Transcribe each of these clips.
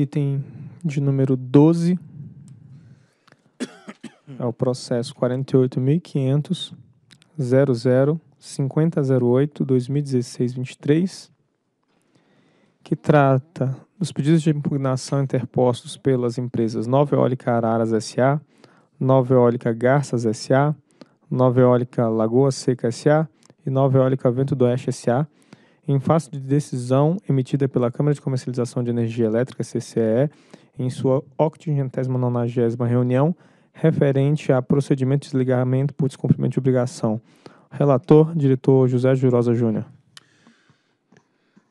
item de número 12 é o processo 48.500 que trata dos pedidos de impugnação interpostos pelas empresas Nova Eólica Araras SA, Nova Eólica Garças SA, Nova Eólica Lagoa Seca SA e Nova Eólica Vento do Oeste SA em face de decisão emitida pela Câmara de Comercialização de Energia Elétrica, CCE, em sua 890 reunião referente a procedimento de desligamento por descumprimento de obrigação. Relator, diretor José Jurosa Júnior.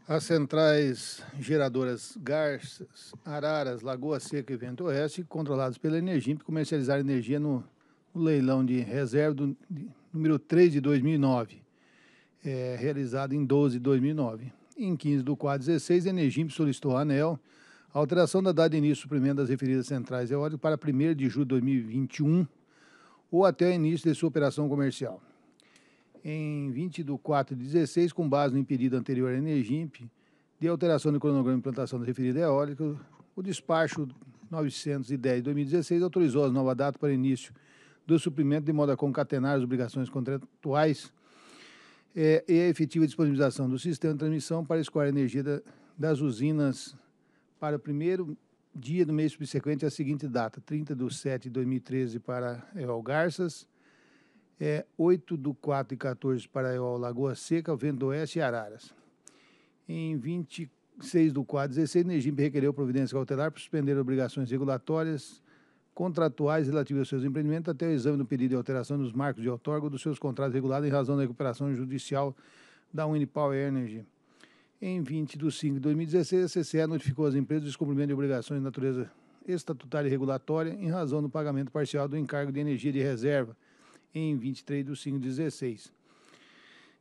As centrais geradoras Garças, Araras, Lagoa Seca e Vento Oeste, controladas pela Energimp, comercializaram energia no, no leilão de reserva do, de, número 3 de 2009 é, realizado em 12 de 2009. Em 15 do quadro 16, a Energim solicitou à ANEL a alteração da data de início do suprimento das referidas centrais eólicas para 1 de julho de 2021 ou até o início de sua operação comercial. Em 20 de 4 de 16, com base no impedido anterior à Energimp, de alteração do cronograma de implantação da referida eólica, o despacho 910 de 2016 autorizou a nova data para início do suprimento de modo a concatenar as obrigações contratuais é, e a efetiva disponibilização do sistema de transmissão para escoar a energia da, das usinas para o primeiro dia do mês subsequente à seguinte data, 30 de setembro de 2013 para Eol Garças, é, 8 de 4 e 14 para Eol Lagoa Seca, Vento Oeste e Araras. Em 24 6 do quadro 16, Negimpe requereu providência cautelar para suspender obrigações regulatórias contratuais relativos aos seus empreendimentos até o exame do pedido de alteração dos marcos de outorga dos seus contratos regulados em razão da recuperação judicial da Unipower Energy. Em 20 de 5 de 2016, a CCE notificou as empresas do descumprimento de obrigações de natureza estatutária e regulatória em razão do pagamento parcial do encargo de energia de reserva em 23 de 5 de 16.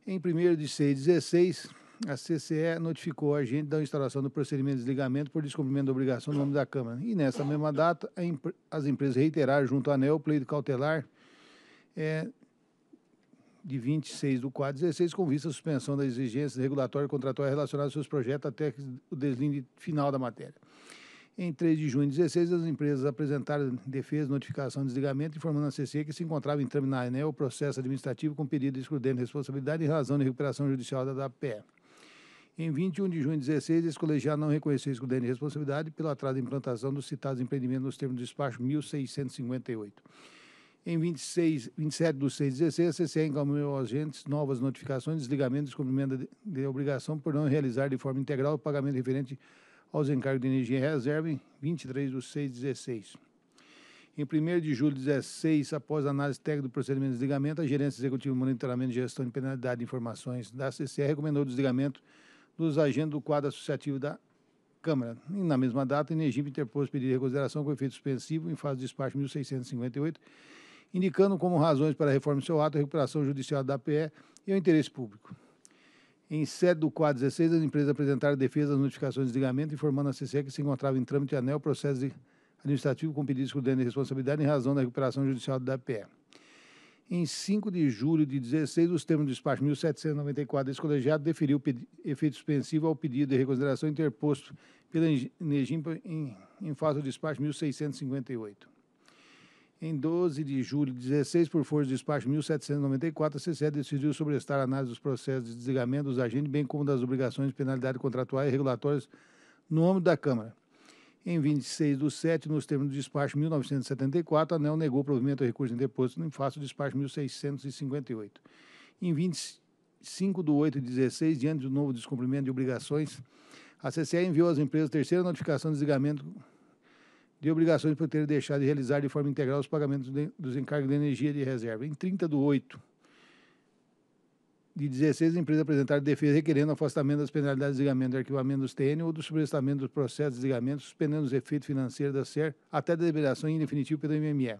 Em 1 de 6 de 16, a CCE notificou a agente da instalação do procedimento de desligamento por descumprimento da obrigação no nome da Câmara. E nessa mesma data, imp as empresas reiteraram junto à ANEL o pleito cautelar é, de 26 do quadro 16, com vista à suspensão das exigências regulatórias e contratuais relacionadas aos seus projetos até o deslinde final da matéria. Em 3 de junho de 16, as empresas apresentaram defesa, notificação de desligamento, informando a CCE que se encontrava em trâmite na ANEL o processo administrativo com pedido de excludente de responsabilidade em razão de recuperação judicial da APE. Em 21 de junho de 16, esse colegiado não reconheceu o escudênio de responsabilidade pelo atraso da implantação dos citados empreendimentos nos termos do despacho 1658. Em 26, 27 de 6 de 2016, a CCE encaminhou aos agentes novas notificações, desligamento e descumprimento de, de obrigação por não realizar de forma integral o pagamento referente aos encargos de energia e reserva em 23 de 6 de 2016. Em 1 de julho de 16, após a análise técnica do procedimento de desligamento, a Gerência Executiva de Monitoramento e Gestão de Penalidade de Informações da CCE recomendou o desligamento dos agendas do quadro associativo da Câmara. E, na mesma data, a Energia interpôs pedido de reconsideração com efeito suspensivo em fase de despacho 1658, indicando como razões para a reforma do seu ato a recuperação judicial da PE e o interesse público. Em sede do quadro 16, as empresas apresentaram defesa das notificações de desligamento, informando a CCE que se encontrava em trâmite anel processo administrativo com pedido excludente de responsabilidade em razão da recuperação judicial da PE. Em 5 de julho de 16, os termos do despacho 1794 desse colegiado deferiu efeito suspensivo ao pedido de reconsideração interposto pela Energim em, em do despacho 1658. Em 12 de julho de 16, por força do despacho 1794, a CCE decidiu sobrestar a análise dos processos de desligamento dos agentes, bem como das obrigações de penalidade contratuais e regulatórias no âmbito da Câmara. Em 26 de setembro, nos termos do despacho 1974, a ANEL negou o provimento a recurso em depósito em face do despacho 1658. Em 25 de 8 de 16, diante do novo descumprimento de obrigações, a CCE enviou às empresas terceira notificação de desligamento de obrigações por ter deixado de realizar de forma integral os pagamentos de, dos encargos de energia de reserva. Em 30 de 8 de 16 empresas apresentaram defesa requerendo afastamento das penalidades de desligamento do arquivamento dos TN ou do sobrestamento dos processos de desligamento, suspendendo os efeitos financeiros da SER até a deliberação em definitivo pelo MME.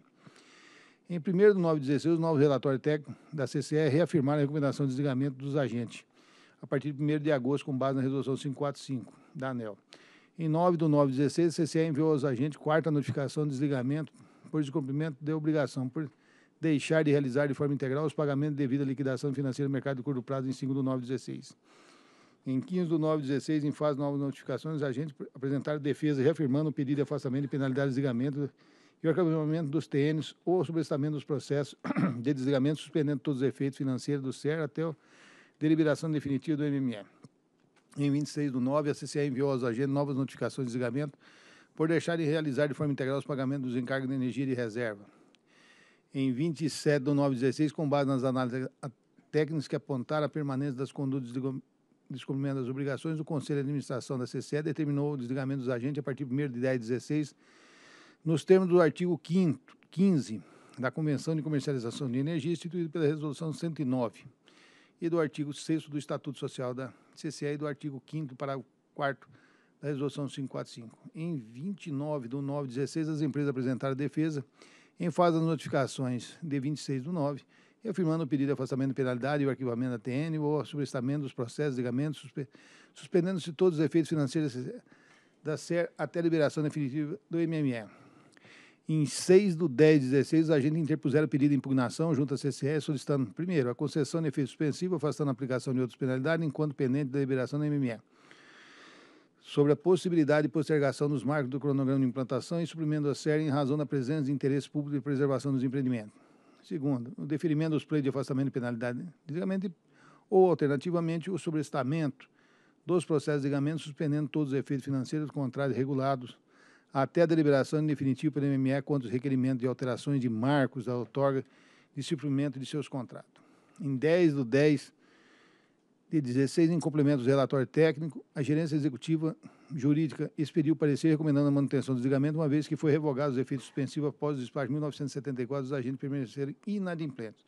Em 1 de 9 de 16, o novo relatório técnico da CCE reafirmaram a recomendação de desligamento dos agentes, a partir de 1 de agosto, com base na Resolução 545 da ANEL. Em 9 de 9 de 16, a CCE enviou aos agentes quarta notificação de desligamento por descumprimento de obrigação por deixar de realizar de forma integral os pagamentos devido à liquidação financeira do mercado de curto prazo em 5 do 916, Em 15 do 916 em fase de novas notificações, os agentes apresentaram defesa reafirmando o pedido de afastamento de penalidades de desligamento e o acabamento dos TNs ou sobrestamento dos processos de desligamento, suspendendo todos os efeitos financeiros do CER até a deliberação definitiva do MME. Em 26 do 9, a CCE enviou aos agentes novas notificações de desligamento por deixarem de realizar de forma integral os pagamentos dos encargos de energia de reserva em 27 do 916, com base nas análises técnicas que apontaram a permanência das condutas de descumprimento das obrigações, o Conselho de Administração da CCE determinou o desligamento dos agentes a partir do 1 de 10 de 16, nos termos do artigo 5 15 da Convenção de Comercialização de Energia, instituída pela Resolução 109, e do artigo 6 do Estatuto Social da CCE e do artigo 5 para o 4 da Resolução 545. Em 29 de 9 de 16, as empresas apresentaram defesa em fase das notificações de 26 do 9, reafirmando o pedido de afastamento de penalidade e o arquivamento da TN ou o sobrestamento dos processos de ligamento, suspe suspendendo-se todos os efeitos financeiros da SER até a liberação definitiva do MME. Em 6 do 10 16, a agentes interpuseram pedido de impugnação junto à CCE, solicitando, primeiro, a concessão de efeito suspensivo, afastando a aplicação de outras penalidades, enquanto pendente da liberação do MME sobre a possibilidade de postergação dos marcos do cronograma de implantação e suprimento da série em razão da presença de interesse público e preservação dos empreendimentos. Segundo, o deferimento dos pleitos de afastamento de penalidade de ligamento ou, alternativamente, o sobrestamento dos processos de ligamento, suspendendo todos os efeitos financeiros dos contratos regulados até a deliberação em definitivo pelo MME quanto aos requerimentos de alterações de marcos da outorga de suprimento de seus contratos. Em 10 do 10 de 16, em complemento do relatório técnico, a gerência executiva jurídica expediu parecer recomendando a manutenção do desligamento, uma vez que foi revogado os efeitos suspensivos após o despacho de 1974, os agentes permanecerem inadimplentes.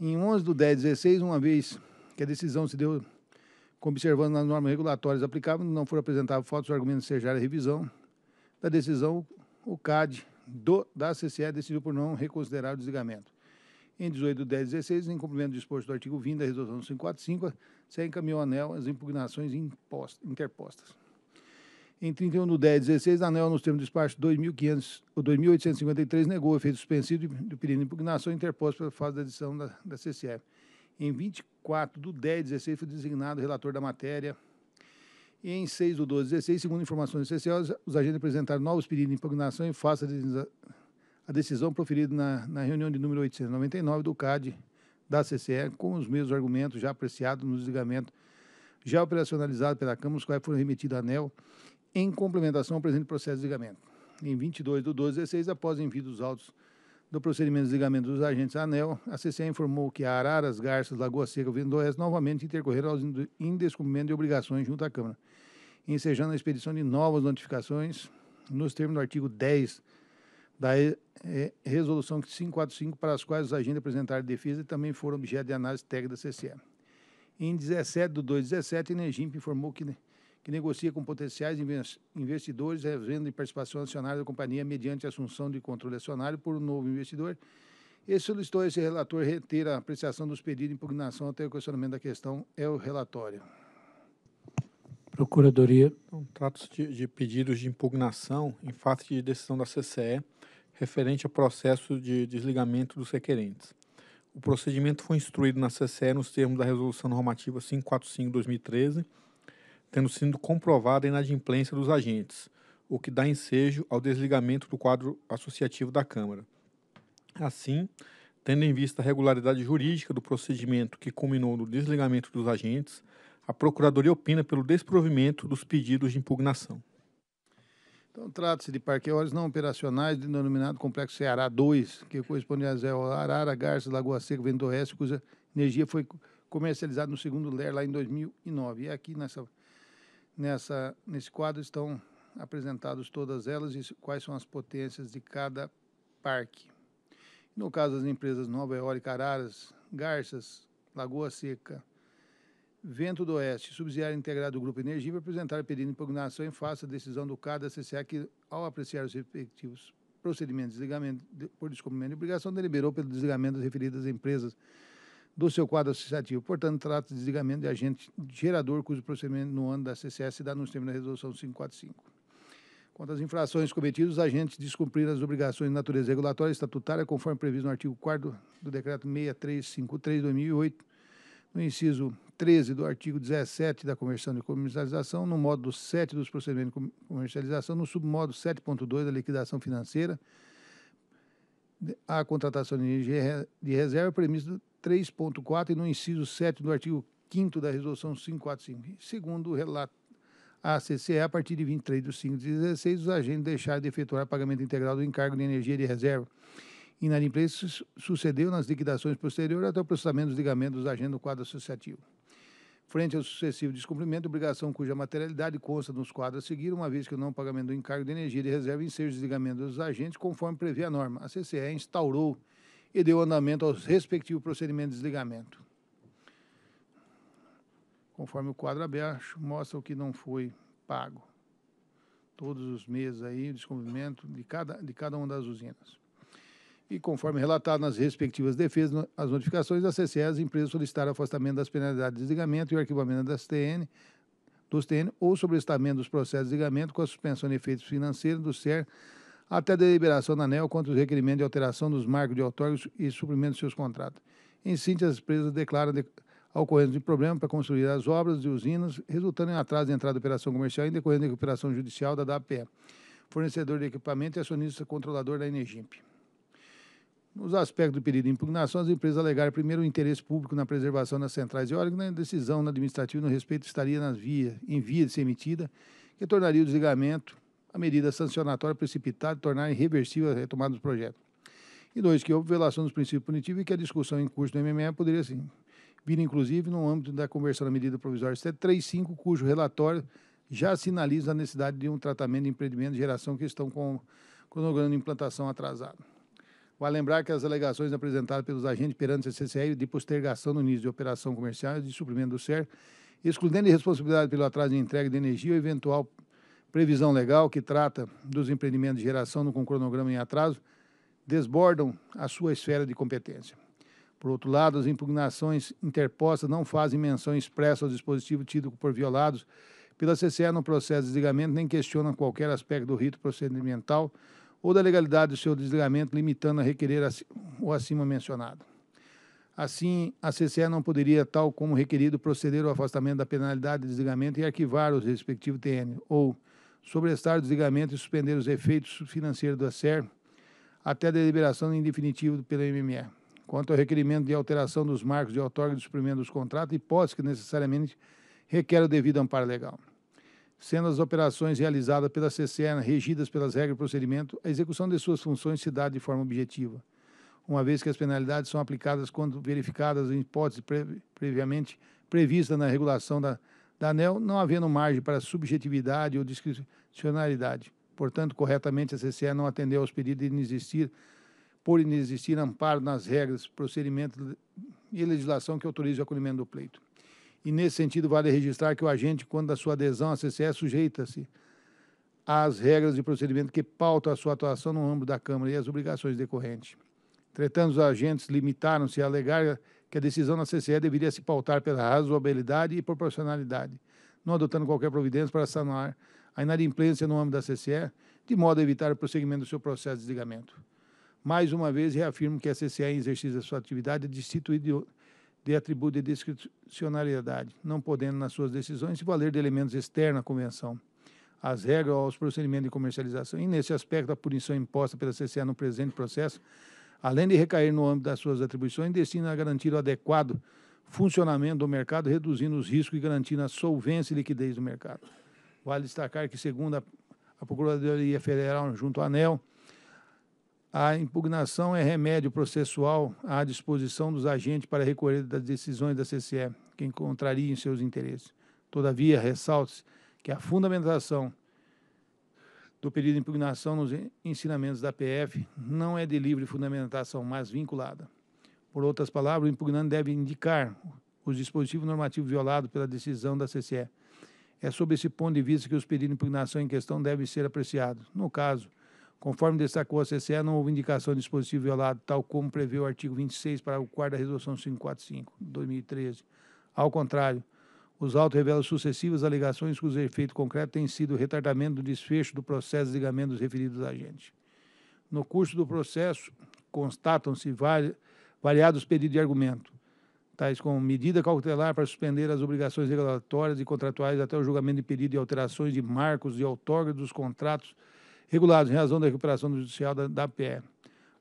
Em 11 do 10 16, uma vez que a decisão se deu observando as normas regulatórias aplicáveis, não foram apresentadas fotos ou argumentos sejar a revisão da decisão, o CAD do, da CCE decidiu por não reconsiderar o desligamento. Em 18 de 10 16, em cumprimento do disposto do artigo 20 da Resolução 545, se encaminhou anel as impugnações interpostas. Em 31 de 10 16, a ANEL, nos termos do despacho 2500, ou 2.853, negou o efeito suspensivo do pedido de impugnação interposto pela fase da edição da, da CCE. Em 24 do 10 16, foi designado relator da matéria e em 6 do 12 16, segundo informações essenciais, os agentes apresentaram novos pedidos de impugnação em face da a decisão proferida na, na reunião de número 899 do CAD da CCE, com os mesmos argumentos já apreciados no desligamento já operacionalizado pela Câmara, os quais foram remetidos à ANEL, em complementação ao presente processo de desligamento. Em 22 de 12 16, após envio dos autos do procedimento de desligamento dos agentes à ANEL, a CCE informou que a Araras, Garças, Lagoa Seca e Vendo Oeste novamente intercorreram aos indescumprimento de obrigações junto à Câmara, ensejando a expedição de novas notificações nos termos do artigo 10 da Resolução 545, para as quais os agentes apresentaram defesa e também foram objeto de análise técnica da CCE. Em 17 de 2 de 17, a Energimp informou que, que negocia com potenciais investidores a venda de participação acionária da companhia mediante assunção de controle acionário por um novo investidor e solicitou a esse relator reter a apreciação dos pedidos de impugnação até o questionamento da questão é o relatório. Procuradoria. Um então, trato de, de, pedidos de impugnação em face de decisão da CCE referente ao processo de desligamento dos requerentes. O procedimento foi instruído na CCE nos termos da Resolução Normativa 545-2013, tendo sido comprovada a inadimplência dos agentes, o que dá ensejo ao desligamento do quadro associativo da Câmara. Assim, tendo em vista a regularidade jurídica do procedimento que culminou no desligamento dos agentes, a Procuradoria opina pelo desprovimento dos pedidos de impugnação. Então, trata-se de eólicos não operacionais denominado Complexo Ceará 2, que corresponde a Zé Arara, Garça, Lagoa Seca, Vento Oeste, cuja energia foi comercializada no segundo LER lá em 2009. E aqui nessa, nessa, nesse quadro estão apresentadas todas elas e quais são as potências de cada parque. No caso das empresas Nova Eólica Araras, Garças, Lagoa Seca, Vento do Oeste, subsidiária integrada do Grupo Energiva, apresentaram pedido de impugnação em face da decisão do CAD da CCA que, ao apreciar os respectivos procedimentos de desligamento de, por descumprimento de obrigação, deliberou pelo desligamento das referidas empresas do seu quadro associativo. Portanto, trata-se de desligamento de agente gerador cujo procedimento no ano da CCS se dá nos termos da Resolução 545. Quanto às infrações cometidas, os agentes descumpriram as obrigações de natureza regulatória e estatutária, conforme previsto no artigo 4 do Decreto 6353-2008, no inciso 13 do artigo 17 da Conversão de Comercialização, no módulo 7 dos procedimentos de comercialização, no submódulo 7.2 da liquidação financeira, a contratação de energia de reserva, premissa 3.4 e no inciso 7 do artigo 5 da Resolução 545. Segundo o relato a CCE, a partir de 23 de 5 de 16, os agentes deixaram de efetuar pagamento integral do encargo de energia de reserva. E na Inadimplência sucedeu nas liquidações posteriores até o processamento dos ligamentos dos agentes do quadro associativo. Frente ao sucessivo descumprimento, obrigação cuja materialidade consta nos quadros a seguir, uma vez que o não pagamento do encargo de energia de reserva em seja desligamento dos agentes, conforme prevê a norma. A CCE instaurou e deu andamento aos respectivos procedimentos de desligamento. Conforme o quadro abaixo, mostra o que não foi pago. Todos os meses aí, o descumprimento de cada, de cada uma das usinas e, conforme relatado nas respectivas defesas, as notificações da CCE, as empresas solicitaram afastamento das penalidades de desligamento e o arquivamento das TN, dos TN ou sobrestamento dos processos de desligamento com a suspensão de efeitos financeiros do CER até a deliberação da ANEL quanto ao requerimento de alteração dos marcos de autógrafos e suprimento de seus contratos. Em síntese, as empresas declaram de, a ocorrência de problema para construir as obras de usinas, resultando em atraso de entrada da operação comercial e decorrente da recuperação judicial da DAPE, fornecedor de equipamento e acionista controlador da Energimp. Nos aspectos do pedido de impugnação, as empresas alegaram primeiro o interesse público na preservação das centrais eólicas, na né? decisão administrativa no respeito estaria via, em via de ser emitida, que tornaria o desligamento, a medida sancionatória precipitada, tornar irreversível a retomada do projeto. E dois, que houve violação dos princípios punitivos e que a discussão em curso do MME poderia sim, vir, inclusive, no âmbito da conversão da medida provisória 735, cujo relatório já sinaliza a necessidade de um tratamento de empreendimento de geração que estão com cronograma de implantação atrasado. Vale lembrar que as alegações apresentadas pelos agentes perante a CCE de postergação no início de operação comercial e de suprimento do CER, excluindo responsabilidade pelo atraso de entrega de energia ou eventual previsão legal que trata dos empreendimentos de geração com cronograma em atraso, desbordam a sua esfera de competência. Por outro lado, as impugnações interpostas não fazem menção expressa ao dispositivo tido por violados pela CCE no processo de desligamento, nem questionam qualquer aspecto do rito procedimental ou da legalidade do seu desligamento, limitando a requerer o acima mencionado. Assim, a CCE não poderia, tal como requerido, proceder ao afastamento da penalidade de desligamento e arquivar o respectivo TN, ou sobrestar o desligamento e suspender os efeitos financeiros do SER até a deliberação em definitivo pela MME. Quanto ao requerimento de alteração dos marcos de outorga do suprimento dos contratos, hipótese que necessariamente requer o devido amparo legal sendo as operações realizadas pela CCN regidas pelas regras de procedimento, a execução de suas funções se dá de forma objetiva, uma vez que as penalidades são aplicadas quando verificadas em hipótese previamente prevista na regulação da, da ANEL, não havendo margem para subjetividade ou discricionalidade. Portanto, corretamente, a CCE não atendeu aos pedidos de inexistir, por inexistir amparo nas regras, procedimentos e legislação que autorizam o acolhimento do pleito. E, nesse sentido, vale registrar que o agente, quando a sua adesão à CCE, sujeita-se às regras de procedimento que pautam a sua atuação no âmbito da Câmara e as obrigações decorrentes. Entretanto, os agentes limitaram-se a alegar que a decisão da CCE deveria se pautar pela razoabilidade e proporcionalidade, não adotando qualquer providência para sanar a inadimplência no âmbito da CCE, de modo a evitar o prosseguimento do seu processo de desligamento. Mais uma vez, reafirmo que a CCE, em exercício da sua atividade, é destituída de atributo de discricionariedade, não podendo, nas suas decisões, se valer de elementos externos à Convenção, às regras ou aos procedimentos de comercialização. E, nesse aspecto, a punição imposta pela CCA no presente processo, além de recair no âmbito das suas atribuições, destina a garantir o adequado funcionamento do mercado, reduzindo os riscos e garantindo a solvência e liquidez do mercado. Vale destacar que, segundo a, a Procuradoria Federal, junto à ANEL, a impugnação é remédio processual à disposição dos agentes para recorrer das decisões da CCE, que encontraria em seus interesses. Todavia, ressalte-se que a fundamentação do período de impugnação nos ensinamentos da PF não é de livre fundamentação, mas vinculada. Por outras palavras, o impugnante deve indicar os dispositivos normativos violados pela decisão da CCE. É sob esse ponto de vista que os pedidos de impugnação em questão devem ser apreciados. No caso, Conforme destacou a CCE, não houve indicação de dispositivo violado, tal como prevê o artigo 26, para o 4 da Resolução 545, 2013. Ao contrário, os autos revelam sucessivas alegações cujo efeito concreto tem sido o retardamento do desfecho do processo de ligamento dos referidos agentes. No curso do processo, constatam-se variados pedidos de argumento, tais como medida cautelar para suspender as obrigações regulatórias e contratuais até o julgamento de pedido de alterações de marcos e autógrafos dos contratos regulados em razão da recuperação judicial da, da PE.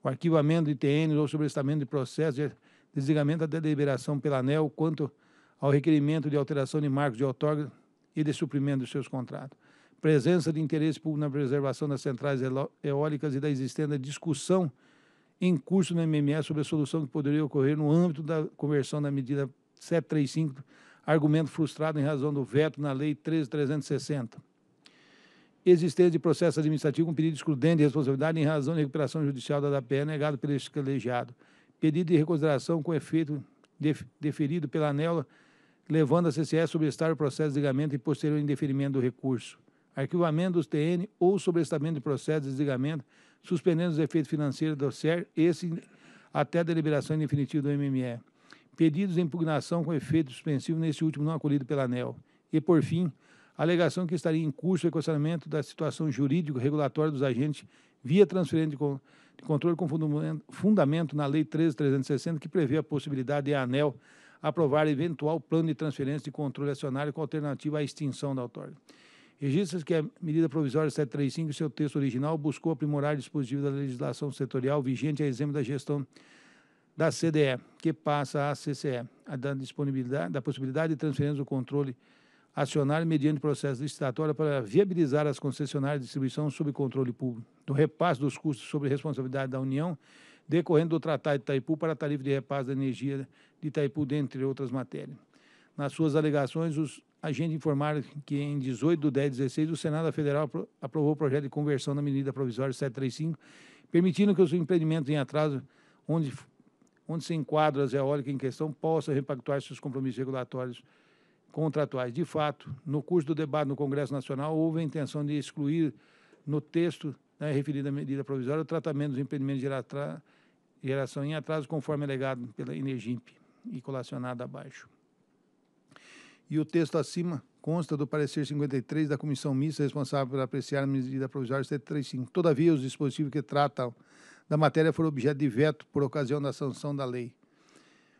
O arquivamento de ITN ou sobrestamento de processo de desligamento da deliberação pela ANEL quanto ao requerimento de alteração de marcos de outorga e de suprimento dos seus contratos. Presença de interesse público na preservação das centrais eólicas e da existência de discussão em curso no MMS sobre a solução que poderia ocorrer no âmbito da conversão da medida 735, argumento frustrado em razão do veto na Lei 13.360 existência de processo administrativo com pedido excludente de responsabilidade em razão de recuperação judicial da DAPE negado pelo escalejado. Pedido de reconsideração com efeito def, deferido pela ANELA, levando a CCS sobrestar o processo de desligamento e posterior indeferimento do recurso. Arquivamento dos TN ou sobrestamento de processo de desligamento, suspendendo os efeitos financeiros do CER, esse até a deliberação definitiva do MME. Pedidos de impugnação com efeito suspensivo neste último não acolhido pela ANEL. E, por fim, alegação que estaria em curso o equacionamento da situação jurídico-regulatória dos agentes via transferência de, controle com fundamento na Lei 13.360, que prevê a possibilidade de a ANEL aprovar eventual plano de transferência de controle acionário com alternativa à extinção da outorga. Registra-se que a medida provisória 735, seu texto original, buscou aprimorar o dispositivo da legislação setorial vigente a exemplo da gestão da CDE, que passa à CCE, a da disponibilidade, da possibilidade de transferência do controle acionar mediante processo licitatório para viabilizar as concessionárias de distribuição sob controle público, do repasse dos custos sobre responsabilidade da União, decorrendo do Tratado de Itaipu para a tarifa de repasse da energia de Itaipu, dentre outras matérias. Nas suas alegações, os agentes informaram que em 18 de 10 de 16, o Senado Federal aprovou o projeto de conversão da medida provisória 735, permitindo que os empreendimentos em atraso, onde, onde se enquadram as eólicas em questão, possam repactuar seus compromissos regulatórios contratuais. De fato, no curso do debate no Congresso Nacional, houve a intenção de excluir no texto da né, referida medida provisória o tratamento dos impedimentos de geração em atraso, conforme alegado pela Energimp e colacionado abaixo. E o texto acima consta do parecer 53 da comissão mista responsável por apreciar a medida provisória 735. Todavia, os dispositivos que tratam da matéria foram objeto de veto por ocasião da sanção da lei.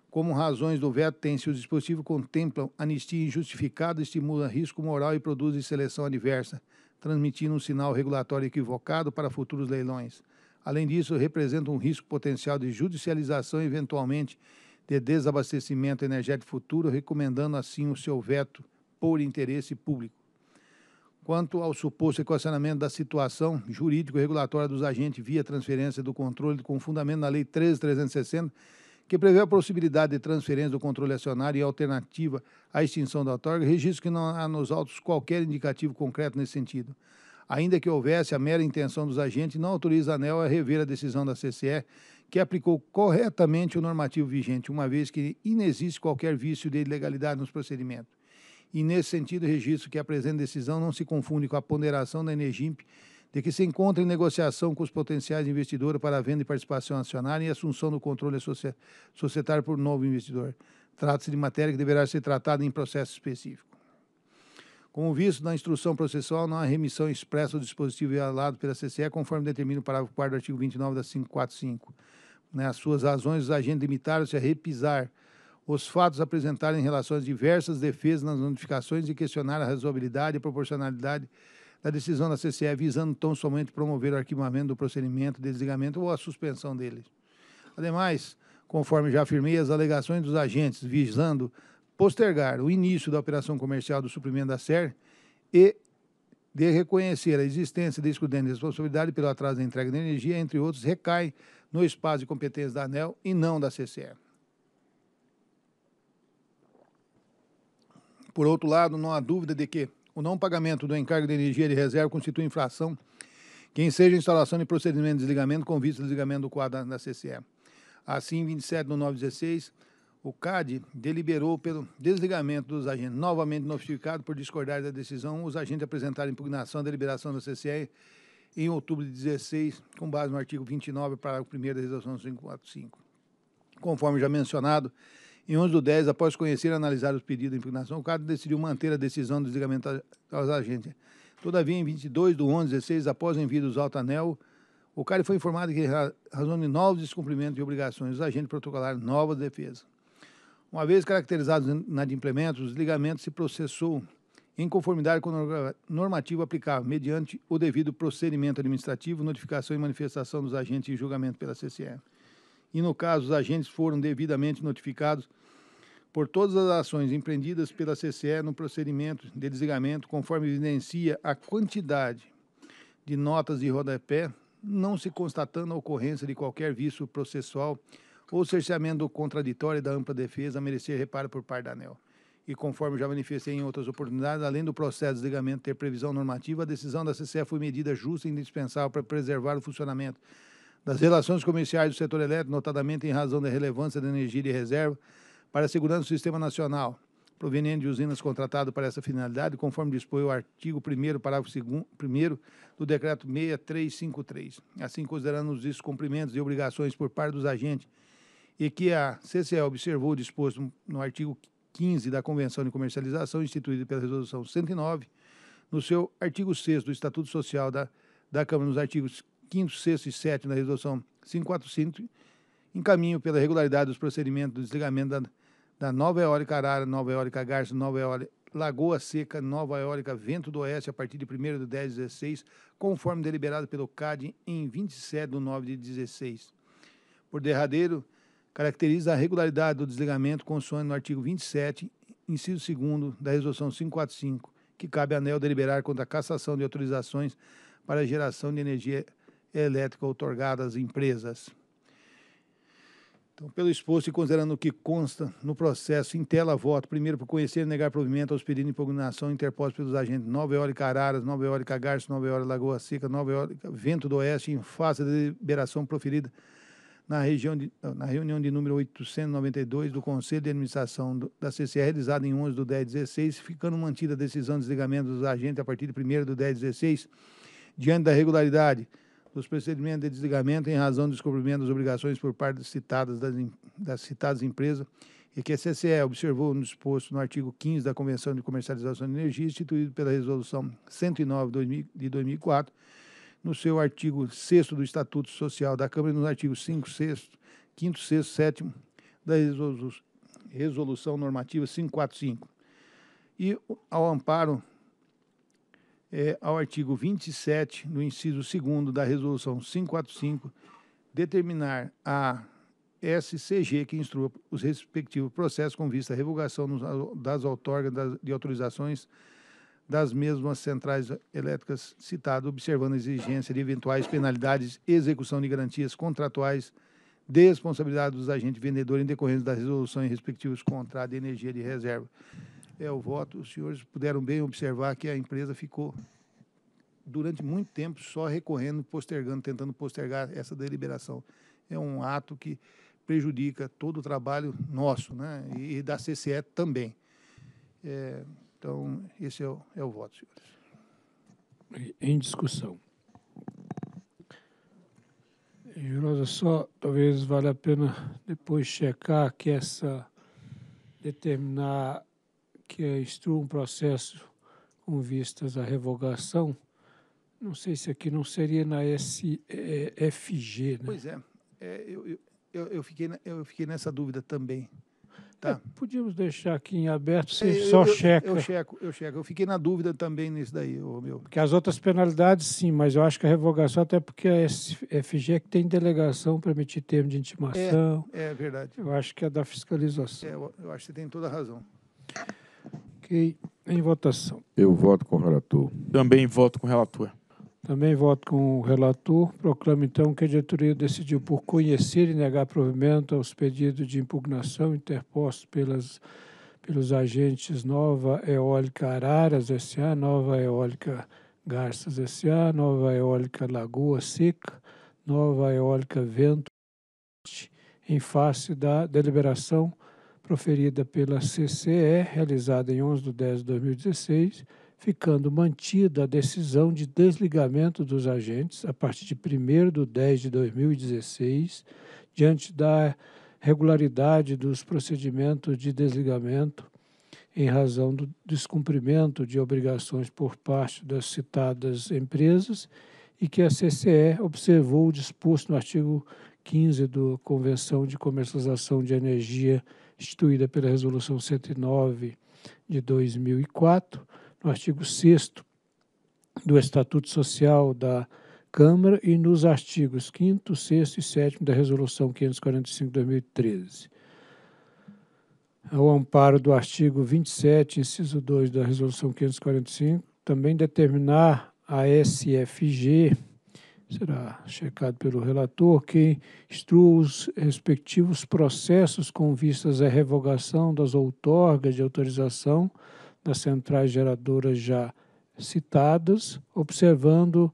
Como razões do veto, tem-se o dispositivo contemplam anistia injustificada, estimula risco moral e produz seleção adversa, transmitindo um sinal regulatório equivocado para futuros leilões. Além disso, representa um risco potencial de judicialização, eventualmente, de desabastecimento energético futuro, recomendando assim o seu veto por interesse público. Quanto ao suposto equacionamento da situação jurídico-regulatória dos agentes via transferência do controle com fundamento na Lei 13.360, que prevê a possibilidade de transferência do controle acionário e alternativa à extinção da outorga, registro que não há nos autos qualquer indicativo concreto nesse sentido. Ainda que houvesse a mera intenção dos agentes, não autoriza a ANEL a rever a decisão da CCE, que aplicou corretamente o normativo vigente, uma vez que inexiste qualquer vício de ilegalidade nos procedimentos. E, nesse sentido, registro que a presente decisão não se confunde com a ponderação da Energimp de que se encontra em negociação com os potenciais investidores para a venda e participação acionária e assunção do controle societário por novo investidor. Trata-se de matéria que deverá ser tratada em processo específico. Como visto na instrução processual, não há remissão expressa do dispositivo violado pela CCE, conforme determina o parágrafo 4 do artigo 29 da 545. Né? As suas razões, os agentes limitaram-se a repisar os fatos apresentados em relação às diversas defesas nas notificações e questionar a razoabilidade e proporcionalidade da decisão da CCE visando tão somente promover o arquivamento do procedimento, de desligamento ou a suspensão dele. Ademais, conforme já afirmei, as alegações dos agentes visando postergar o início da operação comercial do suprimento da SER e de reconhecer a existência de excludente de responsabilidade pelo atraso da entrega de energia, entre outros, recai no espaço de competência da ANEL e não da CCE. Por outro lado, não há dúvida de que o não pagamento do encargo de energia de reserva constitui infração quem seja instalação de procedimento de desligamento com vista ao desligamento do quadro da CCE. Assim, 27 de 916, o CAD deliberou pelo desligamento dos agentes. Novamente notificado por discordar da decisão, os agentes apresentaram impugnação da deliberação da CCE em outubro de 16, com base no artigo 29, parágrafo 1 da Resolução 545. Conforme já mencionado, em 11 do 10, após conhecer e analisar os pedidos de impugnação, o cadro decidiu manter a decisão do desligamento aos agentes. Todavia, em 22 do 11, 16, após o envio dos alto anel, o CARI foi informado que, razão de novos descumprimentos de obrigações, os agentes protocolaram novas defesas. Uma vez caracterizados na de implementos, o desligamento se processou em conformidade com a normativa aplicável, mediante o devido procedimento administrativo, notificação e manifestação dos agentes e julgamento pela CCE. E no caso, os agentes foram devidamente notificados por todas as ações empreendidas pela CCE no procedimento de desligamento, conforme evidencia a quantidade de notas de rodapé, não se constatando a ocorrência de qualquer vício processual ou cerceamento contraditório da ampla defesa a merecer reparo por parte da ANEL. E conforme já manifestei em outras oportunidades, além do processo de desligamento ter previsão normativa, a decisão da CCE foi medida justa e indispensável para preservar o funcionamento das relações comerciais do setor elétrico, notadamente em razão da relevância da energia de reserva, para a segurança do Sistema Nacional, proveniente de usinas contratado para essa finalidade, conforme dispõe o artigo 1 parágrafo 2 do Decreto 6353. Assim, considerando os descumprimentos e obrigações por parte dos agentes e que a CCE observou o disposto no artigo 15 da Convenção de Comercialização, instituída pela Resolução 109, no seu artigo 6 do Estatuto Social da, da Câmara, nos artigos 5, 6 e 7 da Resolução 545, encaminho pela regularidade dos procedimentos do desligamento da, da Nova Eólica Arara, Nova Eólica Garça, Nova Eólica Lagoa Seca, Nova Eólica Vento do Oeste a partir de 1 de 10 de 16, conforme deliberado pelo CAD em 27 de 9 de 16. Por derradeiro, caracteriza a regularidade do desligamento consoante no artigo 27, inciso 2 da Resolução 545, que cabe à ANEL deliberar contra a cassação de autorizações para geração de energia elétrica outorgadas às empresas. Então, pelo exposto e considerando o que consta no processo, em tela voto. Primeiro, por conhecer e negar provimento aos pedidos de impugnação interpostos pelos agentes Nova Eólica Araras, Nova Eólica Garças, Nova Eólica Lagoa Seca, Nova Eólica Vento do Oeste, em face da deliberação proferida na, de, na, reunião de número 892 do Conselho de Administração do, da CCE, realizada em 11 do 1016, ficando mantida a decisão de desligamento dos agentes a partir de 1 do 1016, diante da regularidade dos procedimentos de desligamento em razão do descobrimento das obrigações por parte citadas das, das citadas empresas e que a CCE observou no disposto no artigo 15 da Convenção de Comercialização de Energia, instituído pela Resolução 109 de 2004, no seu artigo 6 do Estatuto Social da Câmara e nos artigos 5, 6, 5, 6, 7 da Resolução Normativa 545. E ao amparo é, ao artigo 27, no inciso 2 da Resolução 545, determinar a SCG que instrua os respectivos processos com vista à revogação das outorgas de autorizações das mesmas centrais elétricas citadas, observando a exigência de eventuais penalidades e execução de garantias contratuais de responsabilidade dos agentes vendedores em decorrência das resoluções respectivos contratos de energia de reserva é o voto. Os senhores puderam bem observar que a empresa ficou durante muito tempo só recorrendo, postergando, tentando postergar essa deliberação. É um ato que prejudica todo o trabalho nosso, né? E, e da CCE também. É, então, esse é o, é o voto, senhores. Em discussão. Jurosa, só talvez valha a pena depois checar que essa determinar que é instrua um processo com vistas à revogação, não sei se aqui não seria na SFG, é, né? Pois é, é eu, eu, eu, fiquei, eu fiquei nessa dúvida também. Tá. É, podíamos deixar aqui em aberto, você é, só eu, checa. Eu checo, eu checo. Eu fiquei na dúvida também nisso daí, ô, meu. Porque as outras penalidades, sim, mas eu acho que a revogação, até porque a FG é que tem delegação para emitir termo de intimação. É, é verdade. Eu acho que é da fiscalização. É, eu, eu acho que você tem toda a razão. Em votação. Eu voto com o relator. Também voto com o relator. Também voto com o relator. Proclamo, então, que a diretoria decidiu por conhecer e negar provimento aos pedidos de impugnação interpostos pelas, pelos agentes Nova Eólica Araras S.A., Nova Eólica Garças S.A., Nova Eólica Lagoa Seca, Nova Eólica Vento, em face da deliberação proferida pela CCE, realizada em 11 de 10 de 2016, ficando mantida a decisão de desligamento dos agentes a partir de 1 de 10 de 2016, diante da regularidade dos procedimentos de desligamento em razão do descumprimento de obrigações por parte das citadas empresas e que a CCE observou o disposto no artigo 15 da Convenção de Comercialização de Energia instituída pela Resolução 109 de 2004, no artigo 6 do Estatuto Social da Câmara e nos artigos 5º, 6 e 7 da Resolução 545 de 2013. Ao amparo do artigo 27, inciso 2 da Resolução 545, também determinar a SFG será checado pelo relator, que instrua os respectivos processos com vistas à revogação das outorgas de autorização das centrais geradoras já citadas, observando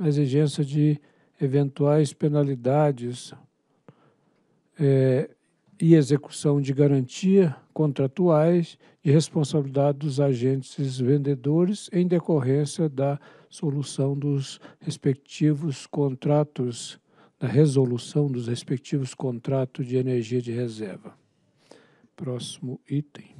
a exigência de eventuais penalidades é, e execução de garantia contratuais e responsabilidade dos agentes vendedores em decorrência da solução dos respectivos contratos, da resolução dos respectivos contratos de energia de reserva. Próximo item.